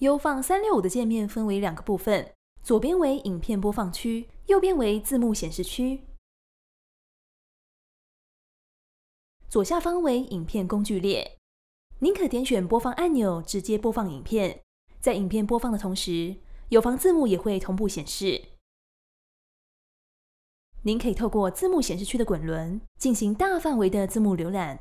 优放三六五的界面分为两个部分，左边为影片播放区，右边为字幕显示区。左下方为影片工具列，您可点选播放按钮直接播放影片。在影片播放的同时，有房字幕也会同步显示。您可以透过字幕显示区的滚轮进行大范围的字幕浏览。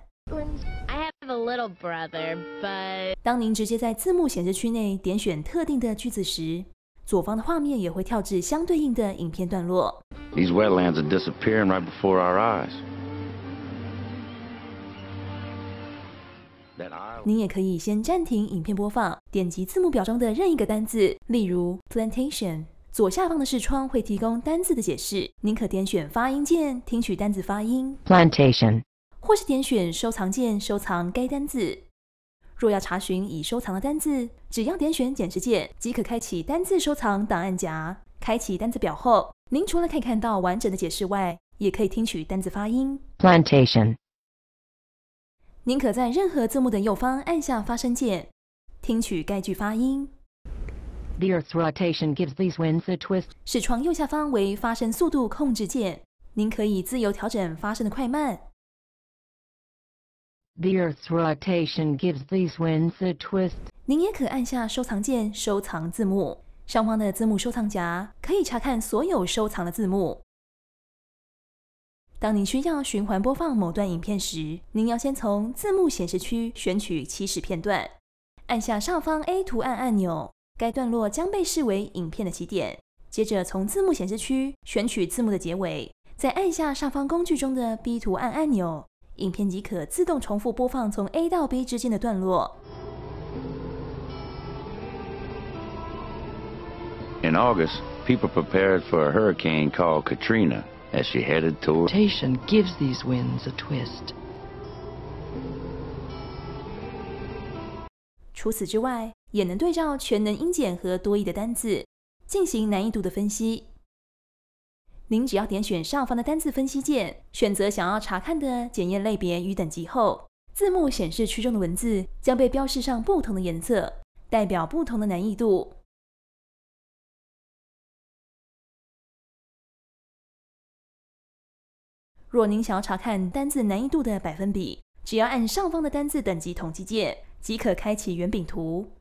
a little brother, but 当您直接在字幕显示区内点选特定的句子时，左方的画面也会跳至相对应的影片段落。These wetlands are disappearing right before our eyes. 您也可以先暂停影片播放，点击字幕表中的任一个单字，例如 plantation。左下方的视窗会提供单字的解释，您可点选发音键听取单字发音 plantation。或是点选收藏键收藏该单字。若要查询已收藏的单字，只要点选检视键即可开启单字收藏档案夹。开启单字表后，您除了可以看到完整的解释外，也可以听取单字发音。Plantation。您可在任何字幕的右方按下发声键，听取该句发音。The Earth's rotation these twist gives a winds 视窗右下方为发声速度控制键，您可以自由调整发声的快慢。The Earth's rotation these twist gives a winds 您也可按下收藏键收藏字幕，上方的字幕收藏夹可以查看所有收藏的字幕。当您需要循环播放某段影片时，您要先从字幕显示区选取起始片段，按下上方 A 图案按钮，该段落将被视为影片的起点。接着从字幕显示区选取字幕的结尾，再按下上方工具中的 B 图案按钮。影片即可自动重复播放从 A 到 B 之间的段落。In August, people prepared for a hurricane called Katrina as she headed toward. Rotation gives these winds a twist. 除此之外，也能对照全能音检和多义的单字，进行难易度的分析。您只要点选上方的单字分析键，选择想要查看的检验类别与等级后，字幕显示区中的文字将被标示上不同的颜色，代表不同的难易度。若您想要查看单字难易度的百分比，只要按上方的单字等级统计键即可开启圆饼图。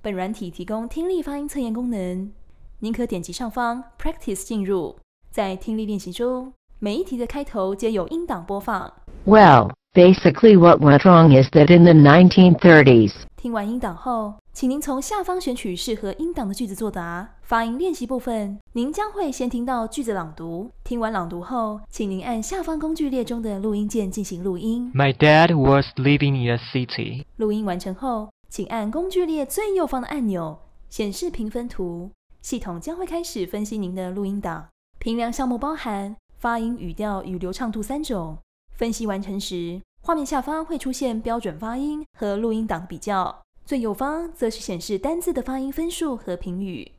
本软体提供听力发音测验功能，您可点击上方 Practice 进入。在听力练习中，每一题的开头皆有音档播放。Well, basically, what went wrong is that in the nineteen t h i r t s 听完音档后，请您从下方选取适合音档的句子作答。发音练习部分，您将会先听到句子朗读。听完朗读后，请您按下方工具列中的录音键进行录音。My dad was living in u r city。录音完成后，请按工具列最右方的按钮显示评分图，系统将会开始分析您的录音档。评量项目包含发音、语调与流畅度三种。分析完成时，画面下方会出现标准发音和录音档比较，最右方则是显示单字的发音分数和评语。